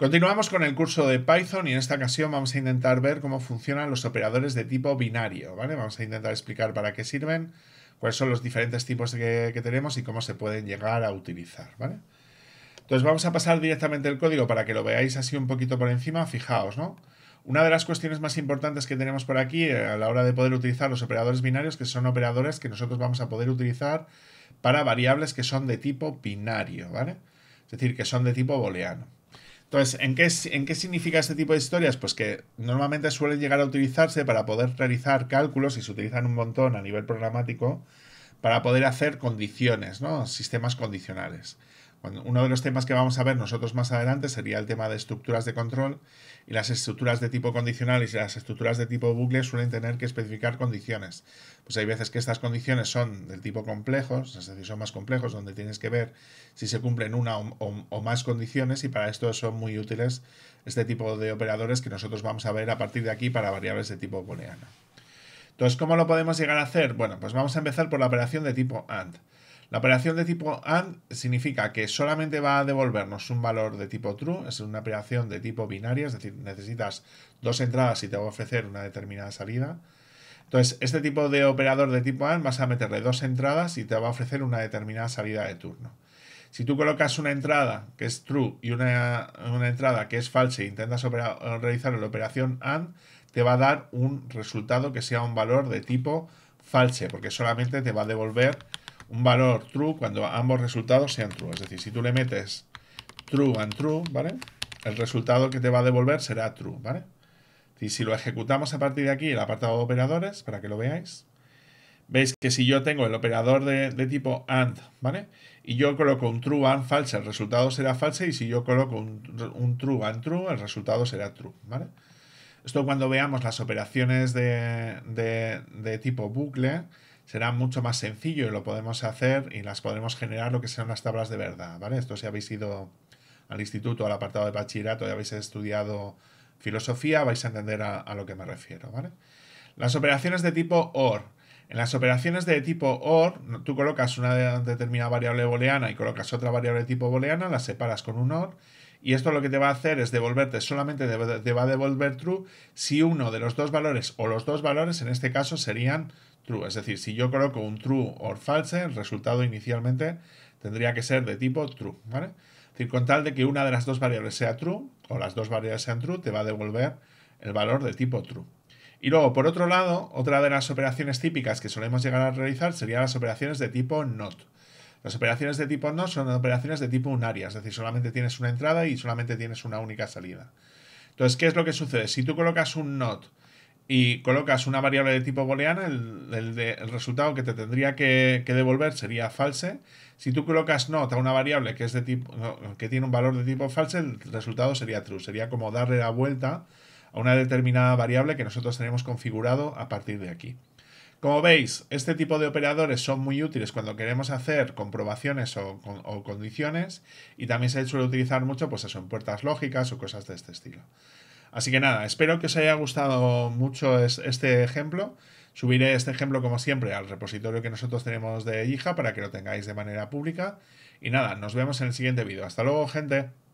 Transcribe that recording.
Continuamos con el curso de Python y en esta ocasión vamos a intentar ver cómo funcionan los operadores de tipo binario, ¿vale? Vamos a intentar explicar para qué sirven, cuáles son los diferentes tipos que, tenemos y cómo se pueden llegar a utilizar, ¿vale? Entonces vamos a pasar directamente el código para que lo veáis así un poquito por encima, fijaos, ¿no? Una de las cuestiones más importantes que tenemos por aquí eh, a la hora de poder utilizar los operadores binarios, que son operadores que nosotros vamos a poder utilizar para variables que son de tipo binario, ¿vale? Es decir, que son de tipo booleano. Entonces, ¿en qué, significa este tipo de historias? Pues que normalmente suelen llegar a utilizarse para poder realizar cálculos y se utilizan un montón a nivel programático para poder hacer condiciones, ¿no? Sistemas condicionales uno de los temas que vamos a ver nosotros más adelante sería el tema de estructuras de control y las estructuras de tipo condicional y las estructuras de tipo bucle suelen tener que especificar condiciones. Pues hay veces que estas condiciones son del tipo complejos, es decir, son más complejos donde tienes que ver si se cumplen una o, o más condiciones y para esto son muy útiles este tipo de operadores que nosotros vamos a ver a partir de aquí para variables de tipo booleano. Entonces, ¿cómo lo podemos llegar a hacer? Bueno, pues vamos a empezar por la operación de tipo AND. La operación de tipo AND significa que solamente va a devolvernos un valor de tipo true, es una operación de tipo binaria, es decir, necesitas dos entradas y te va a ofrecer una determinada salida. Entonces, este tipo de operador de tipo AND vas a meterle dos entradas y te va a ofrecer una determinada salida de turno. Si tú colocas una entrada que es true y una, entrada que es FALSE e intentas realizar la operación AND, te va a dar un resultado que sea un valor de tipo false, porque solamente te va a devolver un valor true cuando ambos resultados sean true. Es decir, si tú le metes true and true, ¿vale? El resultado que te va a devolver será true, ¿vale? Y si lo ejecutamos a partir de aquí, el apartado de operadores, para que lo veáis, veis que si yo tengo el operador de, tipo AND, ¿vale? Y yo coloco un true AND false, el resultado será false, y si yo coloco un, true AND true, el resultado será true, ¿vale? Esto cuando veamos las operaciones de, de tipo bucle, será mucho más sencillo y lo podemos hacer y las podremos generar lo que sean las tablas de verdad, ¿vale? Esto si habéis ido al instituto, al apartado de bachillerato y habéis estudiado filosofía, vais a entender a, a lo que me refiero, ¿vale? Las operaciones de tipo OR en las operaciones de tipo OR, tú colocas una determinada variable booleana y colocas otra variable de tipo booleana, las separas con un OR, y esto lo que te va a hacer es devolverte, solamente te va a devolver true si uno de los dos valores o los dos valores en este caso serían true. Es decir, si yo coloco un true or false, el resultado inicialmente tendría que ser de tipo true. ¿vale? Es decir, con tal de que una de las dos variables sea true o las dos variables sean true, te va a devolver el valor de tipo true. Y luego, por otro lado, otra de las operaciones típicas que solemos llegar a realizar serían las operaciones de tipo NOT. Las operaciones de tipo NOT son operaciones de tipo unaria, es decir, solamente tienes una entrada y solamente tienes una única salida. Entonces, ¿qué es lo que sucede? Si tú colocas un NOT y colocas una variable de tipo booleana, el, resultado que te tendría que, que, devolver sería false. Si tú colocas not a una variable que, es de tipo, que tiene un valor de tipo false, el resultado sería true. Sería como darle la vuelta a una determinada variable que nosotros tenemos configurado a partir de aquí. Como veis, este tipo de operadores son muy útiles cuando queremos hacer comprobaciones o, condiciones y también se suele utilizar mucho pues eso, en puertas lógicas o cosas de este estilo. Así que nada, espero que os haya gustado mucho este ejemplo. Subiré este ejemplo como siempre al repositorio que nosotros tenemos de IHA para que lo tengáis de manera pública. Y nada, nos vemos en el siguiente vídeo. Hasta luego, gente.